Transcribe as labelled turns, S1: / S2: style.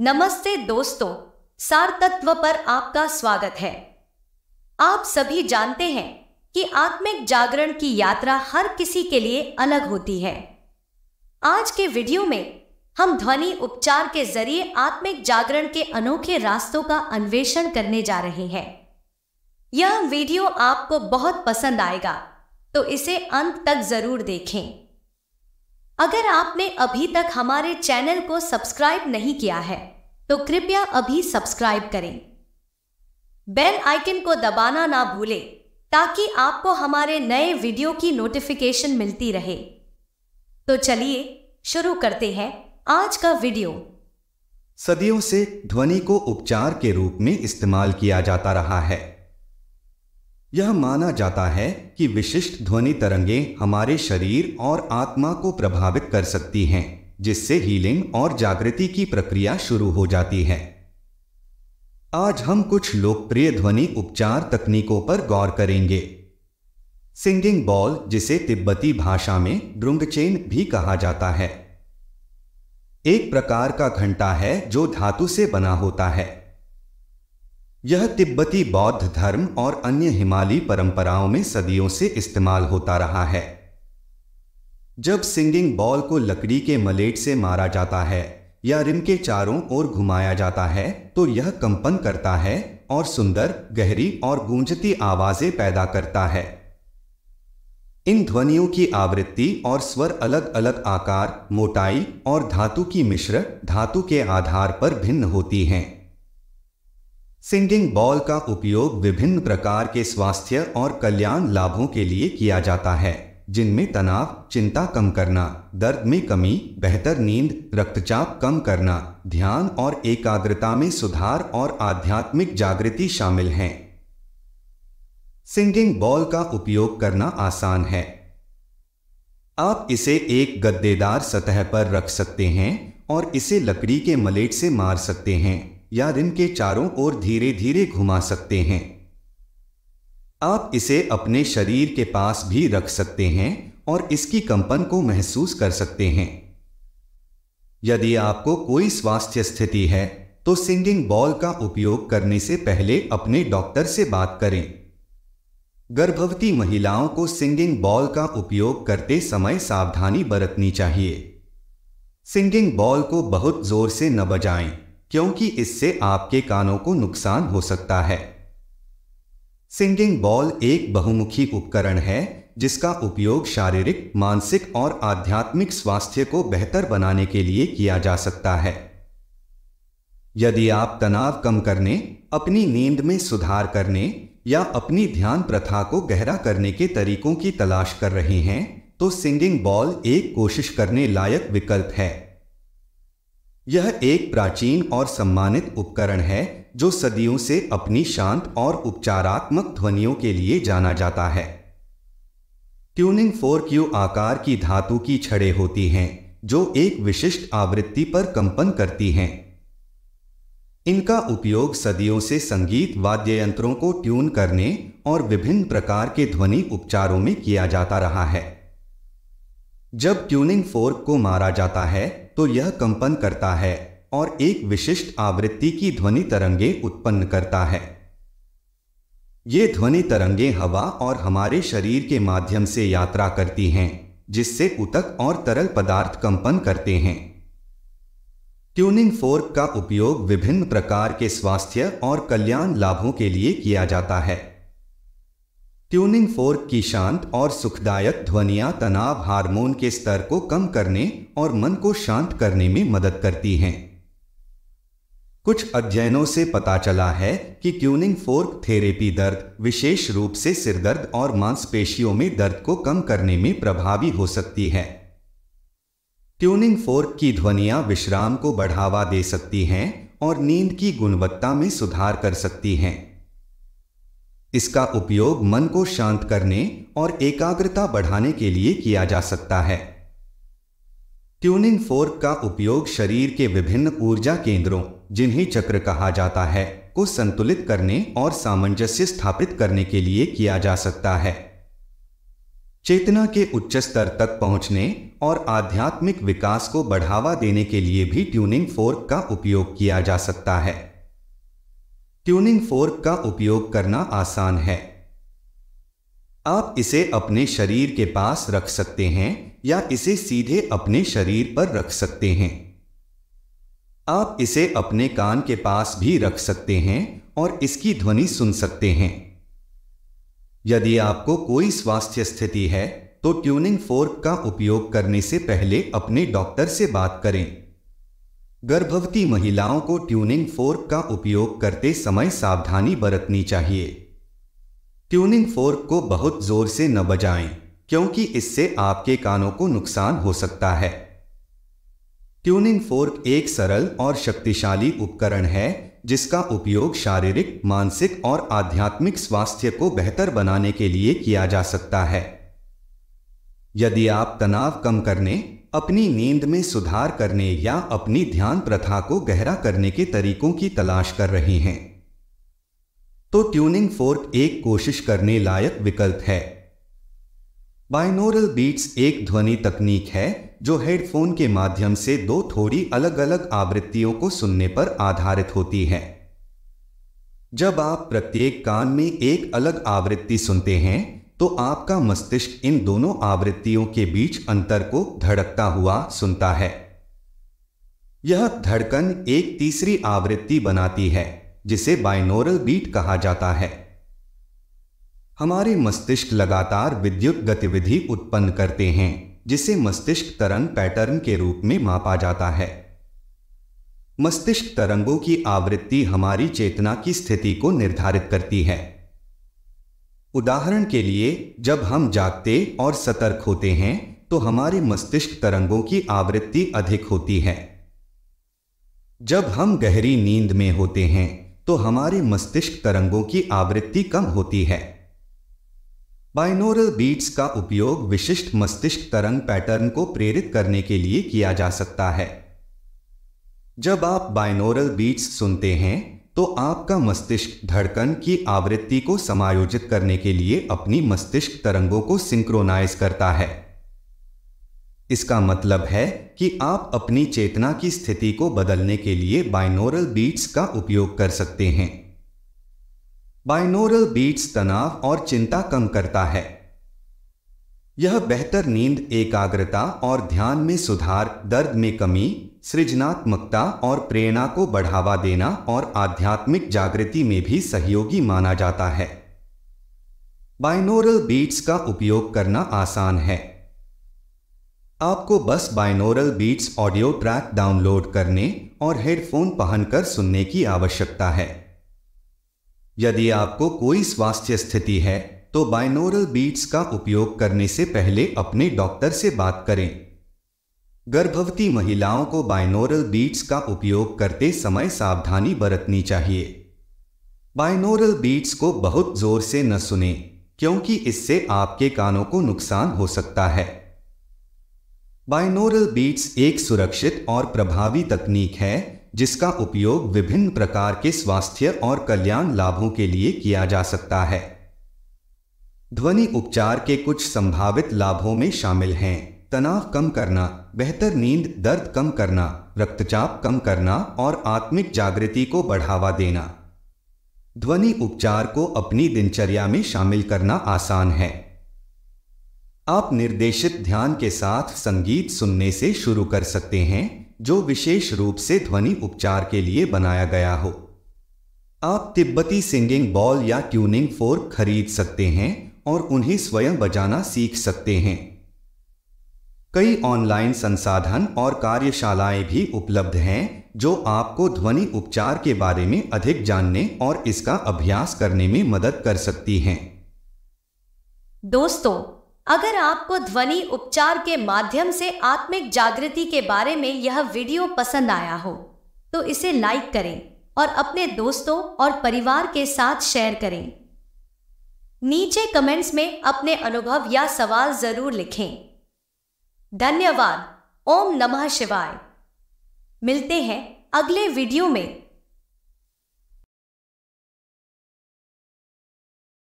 S1: नमस्ते दोस्तों सार तत्व पर आपका स्वागत है आप सभी जानते हैं कि आत्मिक जागरण की यात्रा हर किसी के लिए अलग होती है आज के वीडियो में हम ध्वनि उपचार के जरिए आत्मिक जागरण के अनोखे रास्तों का अन्वेषण करने जा रहे हैं यह वीडियो आपको बहुत पसंद आएगा तो इसे अंत तक जरूर देखें अगर आपने अभी तक हमारे चैनल को सब्सक्राइब नहीं किया है तो कृपया अभी सब्सक्राइब करें बेल आइकन को दबाना ना भूलें ताकि आपको हमारे नए वीडियो की नोटिफिकेशन मिलती रहे तो चलिए शुरू करते हैं आज का वीडियो
S2: सदियों से ध्वनि को उपचार के रूप में इस्तेमाल किया जाता रहा है यह माना जाता है कि विशिष्ट ध्वनि तरंगे हमारे शरीर और आत्मा को प्रभावित कर सकती हैं जिससे हीलिंग और जागृति की प्रक्रिया शुरू हो जाती है आज हम कुछ लोकप्रिय ध्वनि उपचार तकनीकों पर गौर करेंगे सिंगिंग बॉल जिसे तिब्बती भाषा में ड्रुंगचेन भी कहा जाता है एक प्रकार का घंटा है जो धातु से बना होता है यह तिब्बती बौद्ध धर्म और अन्य हिमालयी परंपराओं में सदियों से इस्तेमाल होता रहा है जब सिंगिंग बॉल को लकड़ी के मलेट से मारा जाता है या रिम के चारों ओर घुमाया जाता है तो यह कंपन करता है और सुंदर गहरी और गूंजती आवाजें पैदा करता है इन ध्वनियों की आवृत्ति और स्वर अलग अलग आकार मोटाई और धातु की मिश्र धातु के आधार पर भिन्न होती हैं सिंगिंग बॉल का उपयोग विभिन्न प्रकार के स्वास्थ्य और कल्याण लाभों के लिए किया जाता है जिनमें तनाव चिंता कम करना दर्द में कमी बेहतर नींद रक्तचाप कम करना ध्यान और एकाग्रता में सुधार और आध्यात्मिक जागृति शामिल हैं सिंगिंग बॉल का उपयोग करना आसान है आप इसे एक गद्देदार सतह पर रख सकते हैं और इसे लकड़ी के मलेट से मार सकते हैं या रिम के चारों ओर धीरे धीरे घुमा सकते हैं आप इसे अपने शरीर के पास भी रख सकते हैं और इसकी कंपन को महसूस कर सकते हैं यदि आपको कोई स्वास्थ्य स्थिति है तो सिंगिंग बॉल का उपयोग करने से पहले अपने डॉक्टर से बात करें गर्भवती महिलाओं को सिंगिंग बॉल का उपयोग करते समय सावधानी बरतनी चाहिए सिंगिंग बॉल को बहुत जोर से न बजाएं। क्योंकि इससे आपके कानों को नुकसान हो सकता है सिंगिंग बॉल एक बहुमुखी उपकरण है जिसका उपयोग शारीरिक मानसिक और आध्यात्मिक स्वास्थ्य को बेहतर बनाने के लिए किया जा सकता है यदि आप तनाव कम करने अपनी नींद में सुधार करने या अपनी ध्यान प्रथा को गहरा करने के तरीकों की तलाश कर रहे हैं तो सिंगिंग बॉल एक कोशिश करने लायक विकल्प है यह एक प्राचीन और सम्मानित उपकरण है जो सदियों से अपनी शांत और उपचारात्मक ध्वनियों के लिए जाना जाता है ट्यूनिंग फोर क्यू आकार की धातु की छड़े होती हैं जो एक विशिष्ट आवृत्ति पर कंपन करती हैं इनका उपयोग सदियों से संगीत वाद्य यंत्रों को ट्यून करने और विभिन्न प्रकार के ध्वनि उपचारों में किया जाता रहा है जब ट्यूनिंग फोर्क को मारा जाता है तो यह कंपन करता है और एक विशिष्ट आवृत्ति की ध्वनि तरंगे उत्पन्न करता है ये ध्वनि तरंगे हवा और हमारे शरीर के माध्यम से यात्रा करती हैं जिससे उतक और तरल पदार्थ कंपन करते हैं ट्यूनिंग फोर्क का उपयोग विभिन्न प्रकार के स्वास्थ्य और कल्याण लाभों के लिए किया जाता है ट्यूनिंग फोर्क की शांत और सुखदायक ध्वनियाँ तनाव हार्मोन के स्तर को कम करने और मन को शांत करने में मदद करती हैं कुछ अध्ययनों से पता चला है कि ट्यूनिंग फोर्क थेरेपी दर्द विशेष रूप से सिरदर्द और मांसपेशियों में दर्द को कम करने में प्रभावी हो सकती है ट्यूनिंग फोर्क की ध्वनियाँ विश्राम को बढ़ावा दे सकती हैं और नींद की गुणवत्ता में सुधार कर सकती हैं इसका उपयोग मन को शांत करने और एकाग्रता बढ़ाने के लिए किया जा सकता है ट्यूनिंग फोर्क का उपयोग शरीर के विभिन्न ऊर्जा केंद्रों जिन्हें चक्र कहा जाता है को संतुलित करने और सामंजस्य स्थापित करने के लिए किया जा सकता है चेतना के उच्च स्तर तक पहुंचने और आध्यात्मिक विकास को बढ़ावा देने के लिए भी ट्यूनिंग फोर्क का उपयोग किया जा सकता है ट्यूनिंग फोर्क का उपयोग करना आसान है आप इसे अपने शरीर के पास रख सकते हैं या इसे सीधे अपने शरीर पर रख सकते हैं आप इसे अपने कान के पास भी रख सकते हैं और इसकी ध्वनि सुन सकते हैं यदि आपको कोई स्वास्थ्य स्थिति है तो ट्यूनिंग फोर्क का उपयोग करने से पहले अपने डॉक्टर से बात करें गर्भवती महिलाओं को ट्यूनिंग फोर्क का उपयोग करते समय सावधानी बरतनी चाहिए ट्यूनिंग फोर्क को बहुत जोर से न बजाएं क्योंकि इससे आपके कानों को नुकसान हो सकता है ट्यूनिंग फोर्क एक सरल और शक्तिशाली उपकरण है जिसका उपयोग शारीरिक मानसिक और आध्यात्मिक स्वास्थ्य को बेहतर बनाने के लिए किया जा सकता है यदि आप तनाव कम करने अपनी नींद में सुधार करने या अपनी ध्यान प्रथा को गहरा करने के तरीकों की तलाश कर रहे हैं तो ट्यूनिंग फोर्क एक कोशिश करने लायक विकल्प है बाइनोरल बीट्स एक ध्वनि तकनीक है जो हेडफोन के माध्यम से दो थोड़ी अलग अलग आवृत्तियों को सुनने पर आधारित होती है जब आप प्रत्येक कान में एक अलग आवृत्ति सुनते हैं तो आपका मस्तिष्क इन दोनों आवृत्तियों के बीच अंतर को धड़कता हुआ सुनता है यह धड़कन एक तीसरी आवृत्ति बनाती है जिसे बाइनोरल बीट कहा जाता है हमारे मस्तिष्क लगातार विद्युत गतिविधि उत्पन्न करते हैं जिसे मस्तिष्क तरंग पैटर्न के रूप में मापा जाता है मस्तिष्क तरंगों की आवृत्ति हमारी चेतना की स्थिति को निर्धारित करती है उदाहरण के लिए जब हम जागते और सतर्क होते हैं तो हमारे मस्तिष्क तरंगों की आवृत्ति अधिक होती है जब हम गहरी नींद में होते हैं तो हमारे मस्तिष्क तरंगों की आवृत्ति कम होती है बाइनोरल बीट्स का उपयोग विशिष्ट मस्तिष्क तरंग पैटर्न को प्रेरित करने के लिए किया जा सकता है जब आप बाइनोरल बीट्स सुनते हैं तो आपका मस्तिष्क धड़कन की आवृत्ति को समायोजित करने के लिए अपनी मस्तिष्क तरंगों को सिंक्रोनाइज करता है इसका मतलब है कि आप अपनी चेतना की स्थिति को बदलने के लिए बाइनोरल बीट्स का उपयोग कर सकते हैं बाइनोरल बीट्स तनाव और चिंता कम करता है यह बेहतर नींद एकाग्रता और ध्यान में सुधार दर्द में कमी सृजनात्मकता और प्रेरणा को बढ़ावा देना और आध्यात्मिक जागृति में भी सहयोगी माना जाता है बाइनोरल बीट्स का उपयोग करना आसान है आपको बस binaural beats audio track download करने और हेडफोन पहनकर सुनने की आवश्यकता है यदि आपको कोई स्वास्थ्य स्थिति है तो बाइनोरल बीट्स का उपयोग करने से पहले अपने डॉक्टर से बात करें गर्भवती महिलाओं को बाइनोरल बीट्स का उपयोग करते समय सावधानी बरतनी चाहिए बाइनोरल बीट्स को बहुत जोर से न सुने क्योंकि इससे आपके कानों को नुकसान हो सकता है बाइनोरल बीट्स एक सुरक्षित और प्रभावी तकनीक है जिसका उपयोग विभिन्न प्रकार के स्वास्थ्य और कल्याण लाभों के लिए किया जा सकता है ध्वनि उपचार के कुछ संभावित लाभों में शामिल हैं तनाव कम करना बेहतर नींद दर्द कम करना रक्तचाप कम करना और आत्मिक जागृति को बढ़ावा देना ध्वनि उपचार को अपनी दिनचर्या में शामिल करना आसान है आप निर्देशित ध्यान के साथ संगीत सुनने से शुरू कर सकते हैं जो विशेष रूप से ध्वनि उपचार के लिए बनाया गया हो आप तिब्बती सिंगिंग बॉल या ट्यूनिंग फोर्क खरीद सकते हैं और उन्हें स्वयं बजाना सीख सकते हैं कई ऑनलाइन संसाधन और कार्यशालाएं भी उपलब्ध हैं जो आपको ध्वनि उपचार के बारे में अधिक जानने और इसका अभ्यास करने में मदद कर सकती हैं
S1: दोस्तों अगर आपको ध्वनि उपचार के माध्यम से आत्मिक जागृति के बारे में यह वीडियो पसंद आया हो तो इसे लाइक करें और अपने दोस्तों और परिवार के साथ शेयर करें नीचे कमेंट्स में अपने अनुभव या सवाल जरूर लिखें धन्यवाद ओम नमः शिवाय मिलते हैं अगले वीडियो में